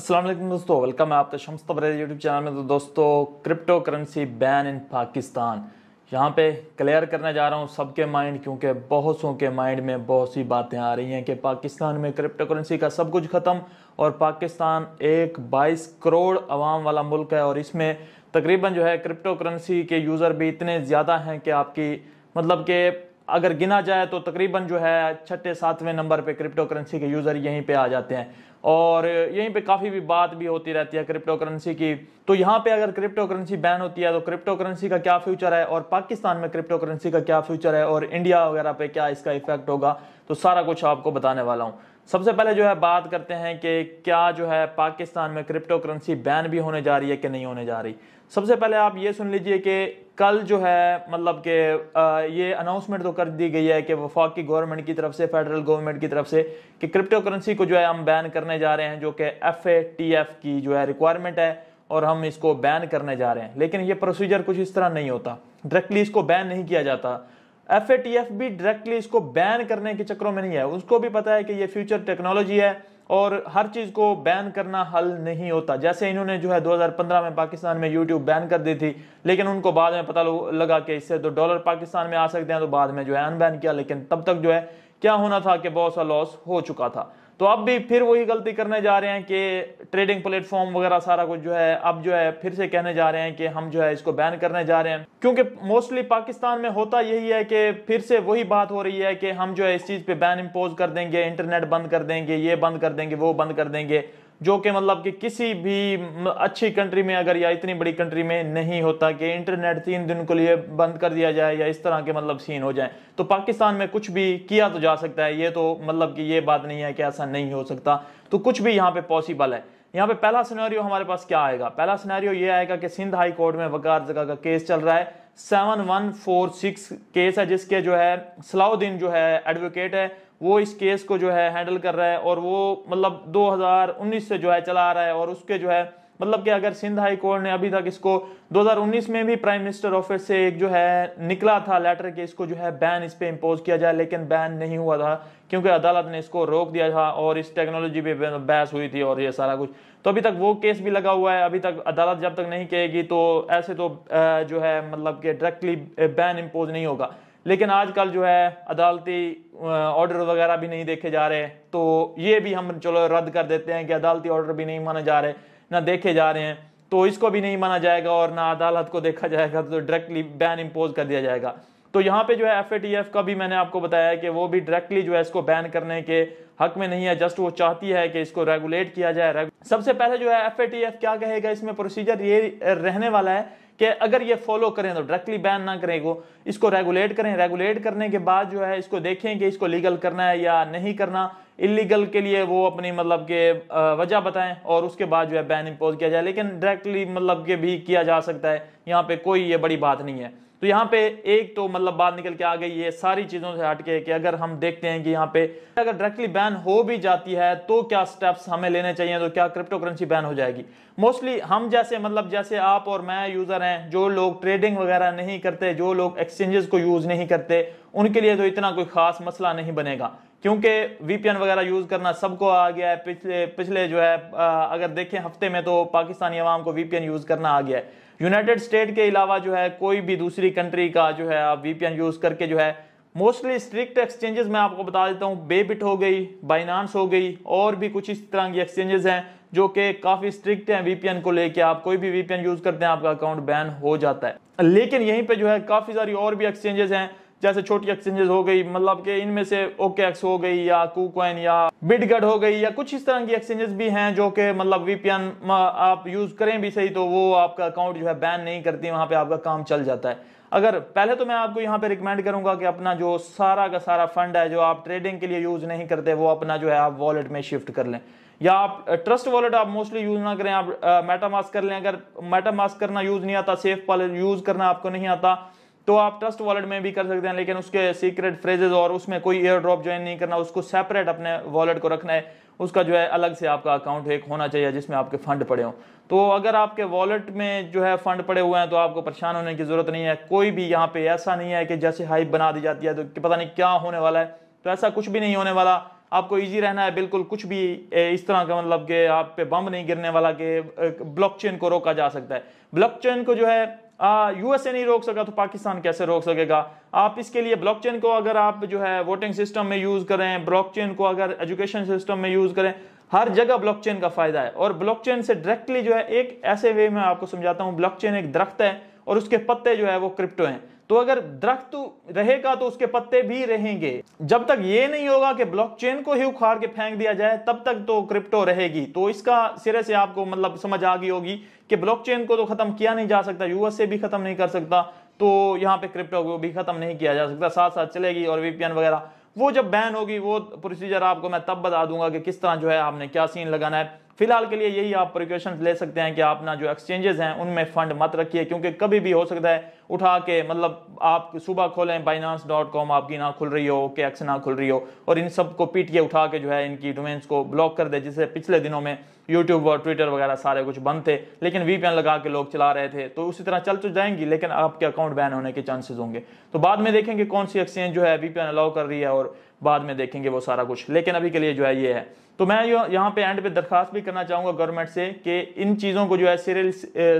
वालेकुम दोस्तों वेलकम है आपका शम्स तबरे यूट्यूब चैनल में तो दोस्तों crypto currency ban in Pakistan यहाँ पे क्लियर करने जा रहा हूँ सबके माइंड क्योंकि बहुत सौ के माइंड में बहुत सी बातें आ रही हैं कि पाकिस्तान में क्रिप्टो करेंसी का सब कुछ ख़त्म और पाकिस्तान एक 22 करोड़ आवाम वाला मुल्क है और इसमें तकरीबन जो है क्रिप्टो करेंसी के यूज़र भी इतने ज़्यादा हैं कि आपकी मतलब कि अगर गिना जाए तो तकरीबन जो है छठे सातवें नंबर पे क्रिप्टो करेंसी के यूज़र यहीं पे आ जाते हैं और यहीं पे काफ़ी भी बात भी होती रहती है क्रिप्टो करेंसी की तो यहाँ पे अगर क्रिप्टो करेंसी बैन होती है तो क्रिप्टो करेंसी का क्या फ्यूचर है और पाकिस्तान में क्रिप्टो करेंसी का क्या फ्यूचर है और इंडिया वगैरह पे क्या इसका इफेक्ट होगा तो सारा कुछ आपको बताने वाला हूँ सबसे पहले जो है बात करते हैं कि क्या जो है पाकिस्तान में क्रिप्टो करेंसी बैन भी होने जा रही है कि नहीं होने जा रही सबसे पहले आप ये सुन लीजिए कि कल जो है मतलब कि ये अनाउंसमेंट तो कर दी गई है कि वफाक की गवर्नमेंट की तरफ से फेडरल गवर्नमेंट की तरफ से कि क्रिप्टो करेंसी को जो है हम बैन करने जा रहे हैं जो कि एफ ए टी एफ की जो है रिक्वायरमेंट है और हम इसको बैन करने जा रहे हैं लेकिन ये प्रोसीजर कुछ इस तरह नहीं होता डायरेक्टली इसको बैन नहीं किया जाता एफ भी डायरेक्टली इसको बैन करने के चक्रों में नहीं है उसको भी पता है कि ये फ्यूचर टेक्नोलॉजी है और हर चीज को बैन करना हल नहीं होता जैसे इन्होंने जो है 2015 में पाकिस्तान में यूट्यूब बैन कर दी थी लेकिन उनको बाद में पता लगा कि इससे तो डॉलर पाकिस्तान में आ सकते हैं तो बाद में जो है अनबैन किया लेकिन तब तक जो है क्या होना था कि बहुत सा लॉस हो चुका था तो अब भी फिर वही गलती करने जा रहे हैं कि ट्रेडिंग प्लेटफॉर्म वगैरह सारा कुछ जो है अब जो है फिर से कहने जा रहे हैं कि हम जो है इसको बैन करने जा रहे हैं क्योंकि मोस्टली पाकिस्तान में होता यही है कि फिर से वही बात हो रही है कि हम जो है इस चीज़ पे बैन इम्पोज कर देंगे इंटरनेट बंद कर देंगे ये बंद कर देंगे वो बंद कर देंगे जो कि मतलब कि किसी भी अच्छी कंट्री में अगर या इतनी बड़ी कंट्री में नहीं होता कि इंटरनेट तीन दिन के लिए बंद कर दिया जाए या इस तरह के मतलब सीन हो जाए तो पाकिस्तान में कुछ भी किया तो जा सकता है ये तो मतलब कि ये बात नहीं है कि ऐसा नहीं हो सकता तो कुछ भी यहाँ पे पॉसिबल है यहाँ पे पहला सिनेरियो हमारे पास क्या आएगा पहला सिनेरियो ये आएगा कि सिंध हाई कोर्ट में वकार जगह का केस चल रहा है seven one four six case है जिसके जो है सलाउद्दीन जो है एडवोकेट है वो इस केस को जो है हैंडल कर रहा है और वो मतलब 2019 से जो है चला आ रहा है और उसके जो है मतलब कि अगर सिंध हाई कोर्ट ने अभी तक इसको 2019 में भी प्राइम मिनिस्टर ऑफिस से एक जो है निकला था लेटर के इसको जो है बैन इस पर इम्पोज किया जाए लेकिन बैन नहीं हुआ था क्योंकि अदालत ने इसको रोक दिया था और इस टेक्नोलॉजी पे बहस हुई थी और ये सारा कुछ तो अभी तक वो केस भी लगा हुआ है अभी तक अदालत जब तक नहीं कहेगी तो ऐसे तो जो है मतलब कि डायरेक्टली बैन इम्पोज नहीं होगा लेकिन आजकल जो है अदालती ऑर्डर वगैरह भी नहीं देखे जा रहे तो ये भी हम चलो रद्द कर देते हैं कि अदालती ऑर्डर भी नहीं माना जा रहे ना देखे जा रहे हैं तो इसको भी नहीं माना जाएगा और ना अदालत को देखा जाएगा तो डायरेक्टली बैन इम्पोज कर दिया जाएगा तो यहाँ पे जो है एफ का भी मैंने आपको बताया कि वो भी डायरेक्टली जो है इसको बैन करने के हक में नहीं है जस्ट वो चाहती है कि इसको रेगुलेट किया जाए सबसे पहले जो है एफ क्या कहेगा इसमें प्रोसीजर ये रहने वाला है कि अगर ये फॉलो करें तो डायरेक्टली बैन ना करें वो इसको रेगुलेट करें रेगुलेट करने के बाद जो है इसको देखें कि इसको लीगल करना है या नहीं करना इलीगल के लिए वो अपनी मतलब के वजह बताएं और उसके बाद जो है बैन इम्पोज किया जाए लेकिन डायरेक्टली मतलब के भी किया जा सकता है यहाँ पे कोई ये बड़ी बात नहीं है तो यहाँ पे एक तो मतलब बात निकल के आ गई ये सारी चीज़ों से हटके कि अगर हम देखते हैं कि यहाँ पे अगर डायरेक्टली बैन हो भी जाती है तो क्या स्टेप्स हमें लेने चाहिए तो क्या क्रिप्टो करेंसी बैन हो जाएगी मोस्टली हम जैसे मतलब जैसे आप और मैं यूज़र हैं जो लोग ट्रेडिंग वगैरह नहीं करते जो लोग एक्सचेंजेस को यूज़ नहीं करते उनके लिए तो इतना कोई खास मसला नहीं बनेगा क्योंकि वीपीएन वगैरह यूज़ करना सबको आ गया है पिछले पिछले जो है अगर देखें हफ्ते में तो पाकिस्तानी आवाम को वीपीएन यूज़ करना आ गया है यूनाइटेड स्टेट के अलावा जो है कोई भी दूसरी कंट्री का जो है आप वीपीएन यूज़ करके जो है मोस्टली स्ट्रिक्ट एक्सचेंजेस मैं आपको बता देता हूँ बेबिट हो गई बाइनांस हो गई और भी कुछ इस तरह की एक्सचेंजेस हैं जो कि काफ़ी स्ट्रिक्ट हैं वीपीएन को लेके आप कोई भी वीपीएन यूज़ करते हैं आपका अकाउंट बैन हो जाता है लेकिन यहीं पे जो है काफ़ी सारी और भी एक्सचेंजेस हैं जैसे छोटी एक्सचेंजेस हो गई मतलब के इनमें से एक्स हो गई या कुकवाइन या बिडगड हो गई या कुछ इस तरह की एक्सचेंजेस भी हैं जो कि मतलब वीपीएन आप यूज करें भी सही तो वो आपका अकाउंट जो है बैन नहीं करती वहां पे आपका काम चल जाता है अगर पहले तो मैं आपको यहाँ पे रिकमेंड करूंगा कि अपना जो सारा का सारा फंड है जो आप ट्रेडिंग के लिए यूज नहीं करते वो अपना जो है आप वॉलेट में शिफ्ट कर लें या आप ट्रस्ट वॉलेट आप मोस्टली यूज ना करें आप मेटामास्क कर लें अगर मेटामास्क करना यूज नहीं आता सेफ पॉलेट यूज करना आपको नहीं आता तो आप ट्रस्ट वॉलेट में भी कर सकते हैं लेकिन उसके सीक्रेट फ्रेजेस और उसमें कोई एयर ड्रॉप ज्वाइन नहीं करना उसको सेपरेट अपने वॉलेट को रखना है उसका जो है अलग से आपका अकाउंट एक होना चाहिए जिसमें आपके फंड पड़े हों तो अगर आपके वॉलेट में जो है फंड पड़े हुए हैं तो आपको परेशान होने की ज़रूरत नहीं है कोई भी यहाँ पे ऐसा नहीं है कि जैसे हाइप बना दी जाती है तो पता नहीं क्या होने वाला है तो ऐसा कुछ भी नहीं होने वाला आपको इजी रहना है बिल्कुल कुछ भी इस तरह का मतलब कि आप पे बम नहीं गिरने वाला कि ब्लॉकचेन को रोका जा सकता है ब्लॉकचेन को जो है यूएसए नहीं रोक सका तो पाकिस्तान कैसे रोक सकेगा आप इसके लिए ब्लॉकचेन को अगर आप जो है वोटिंग सिस्टम में यूज करें ब्लॉकचेन को अगर एजुकेशन सिस्टम में यूज करें हर जगह ब्लॉकचेन का फायदा है और ब्लॉकचेन से डायरेक्टली जो है एक ऐसे वे में आपको समझाता हूँ ब्लॉकचेन एक दरख्त है और उसके पत्ते जो है वो क्रिप्टो हैं तो अगर दरख्त रहेगा तो उसके पत्ते भी रहेंगे जब तक ये नहीं होगा कि ब्लॉकचेन को ही उखाड़ के फेंक दिया जाए तब तक तो क्रिप्टो रहेगी तो इसका सिरे से आपको मतलब समझ आ गई होगी कि ब्लॉकचेन को तो खत्म किया नहीं जा सकता यूएसए भी खत्म नहीं कर सकता तो यहाँ पे क्रिप्टो को भी खत्म नहीं किया जा सकता साथ साथ चलेगी और वीपीएन वगैरह वो जब बैन होगी वो प्रोसीजर आपको मैं तब बता दूंगा कि किस तरह जो है आपने क्या सीन लगाना है फिलहाल के लिए यही आप प्रिकॉशन ले सकते हैं कि आप ना जो एक्सचेंजेस हैं उनमें फंड मत रखिए क्योंकि कभी भी हो सकता है उठा के मतलब आप सुबह खोलें बाइनास डॉट कॉम आपकी ना खुल रही हो के एक्स ना खुल रही हो और इन सब को पीट के उठा के जो है इनकी डोमेन्स को ब्लॉक कर दे जिससे पिछले दिनों में यूट्यूब और ट्विटर वगैरह सारे कुछ बंद थे लेकिन वीपीएन लगा के लोग चला रहे थे तो उसी तरह चल तो जाएंगी लेकिन आपके अकाउंट बैन होने के चांसेस होंगे तो बाद में देखेंगे कौन सी एक्सचेंज जो है वीपीएन अलाउ कर रही है और बाद में देखेंगे वो सारा कुछ लेकिन अभी के लिए जो है ये है तो मैं यहाँ पे एंड पे दरखास्त भी करना चाहूंगा गवर्नमेंट से कि इन चीज़ों को जो है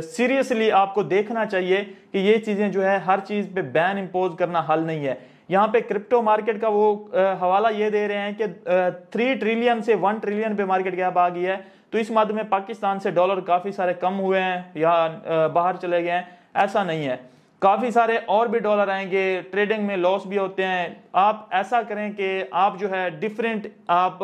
सीरियसली आपको देखना चाहिए कि ये चीज़ें जो है हर चीज़ पे बैन इम्पोज करना हल नहीं है यहाँ पे क्रिप्टो मार्केट का वो हवाला ये दे रहे हैं कि थ्री ट्रिलियन से वन ट्रिलियन पे मार्केट गैप आ गई है तो इस माध्यम में पाकिस्तान से डॉलर काफ़ी सारे कम हुए हैं या बाहर चले गए हैं ऐसा नहीं है काफ़ी सारे और भी डॉलर आएंगे ट्रेडिंग में लॉस भी होते हैं आप ऐसा करें कि आप जो है डिफरेंट आप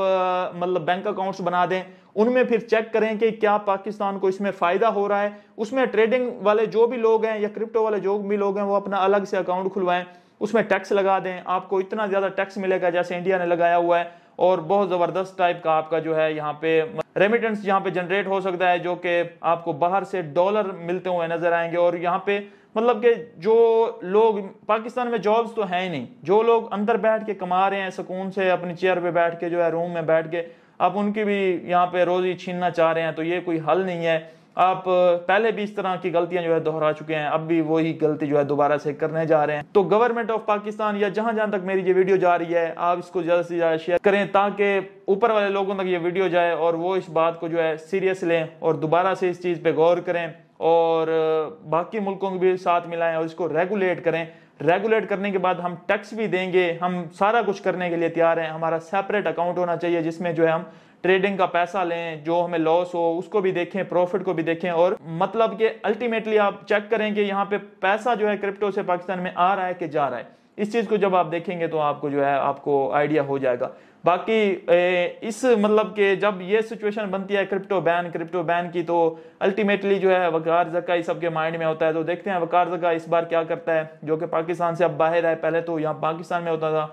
मतलब बैंक अकाउंट्स बना दें उनमें फिर चेक करें कि क्या पाकिस्तान को इसमें फ़ायदा हो रहा है उसमें ट्रेडिंग वाले जो भी लोग हैं या क्रिप्टो वाले जो भी लोग हैं वो अपना अलग से अकाउंट खुलवाएं उसमें टैक्स लगा दें आपको इतना ज़्यादा टैक्स मिलेगा जैसे इंडिया ने लगाया हुआ है और बहुत ज़बरदस्त टाइप का आपका जो है यहाँ पे रेमिटेंस यहाँ पे जनरेट हो सकता है जो कि आपको बाहर से डॉलर मिलते हुए नज़र आएंगे और यहाँ पे मतलब कि जो लोग पाकिस्तान में जॉब्स तो हैं ही नहीं जो लोग अंदर बैठ के कमा रहे हैं सुकून से अपनी चेयर पे बैठ के जो है रूम में बैठ के आप उनकी भी यहाँ पे रोज़ी छीनना चाह रहे हैं तो ये कोई हल नहीं है आप पहले भी इस तरह की गलतियां जो है दोहरा चुके हैं अब भी वही गलती जो है दोबारा से करने जा रहे हैं तो गवर्नमेंट ऑफ पाकिस्तान या जहां जहां तक मेरी ये वीडियो जा रही है आप इसको ज्यादा से ज्यादा शेयर करें ताकि ऊपर वाले लोगों तक ये वीडियो जाए और वो इस बात को जो है सीरियस लें और दोबारा से इस चीज पे गौर करें और बाकी मुल्कों को भी साथ मिलाएं और इसको रेगुलेट करें रेगुलेट करने के बाद हम टैक्स भी देंगे हम सारा कुछ करने के लिए तैयार हैं हमारा सेपरेट अकाउंट होना चाहिए जिसमें जो है हम ट्रेडिंग का पैसा लें जो हमें लॉस हो उसको भी देखें प्रॉफिट को भी देखें और मतलब कि अल्टीमेटली आप चेक करें कि यहाँ पे पैसा जो है क्रिप्टो से पाकिस्तान में आ रहा है कि जा रहा है इस चीज़ को जब आप देखेंगे तो आपको जो है आपको आइडिया हो जाएगा बाकी इस मतलब के जब ये सिचुएशन बनती है क्रिप्टो बैन क्रिप्टो बैन की तो अल्टीमेटली जो है वकार जका इस सबके माइंड में होता है तो देखते हैं वकार जका इस बार क्या करता है जो कि पाकिस्तान से अब बाहर है पहले तो यहाँ पाकिस्तान में होता था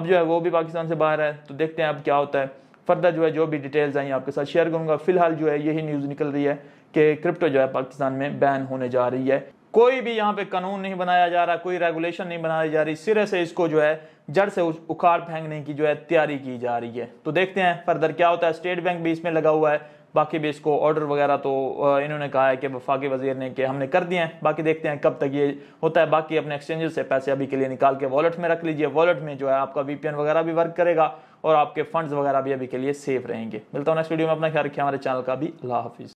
अब जो है वो भी पाकिस्तान से बाहर है तो देखते हैं अब क्या होता है फर्दर जो है जो भी डिटेल्स आई आपके साथ शेयर करूंगा फिलहाल जो है यही न्यूज़ निकल रही है कि क्रिप्टो जो है पाकिस्तान में बैन होने जा रही है कोई भी यहाँ पे कानून नहीं बनाया जा रहा कोई रेगुलेशन नहीं बनाई जा रही सिरे से इसको जो है जड़ से उखाड़ फेंकने की जो है तैयारी की जा रही है तो देखते हैं फर्दर क्या होता है स्टेट बैंक भी इसमें लगा हुआ है बाकी भी इसको ऑर्डर वगैरह तो इन्होंने कहा है कि वफाकी वजीर ने कि हमने कर दिया है बाकी देखते हैं कब तक ये होता है बाकी अपने एक्सचेंजेस से पैसे अभी के लिए निकाल के वॉलेट में रख लीजिए वॉलेट में जो है आपका वीपीएन वगैरह भी वर्क करेगा और आपके फंड्स वगैरह भी अभी के लिए सेफ रहेंगे मिलता हूँ नेक्स्ट वीडियो में अपना ख्याल रखिए हमारे चैनल का भी अल्लाह हाफिज़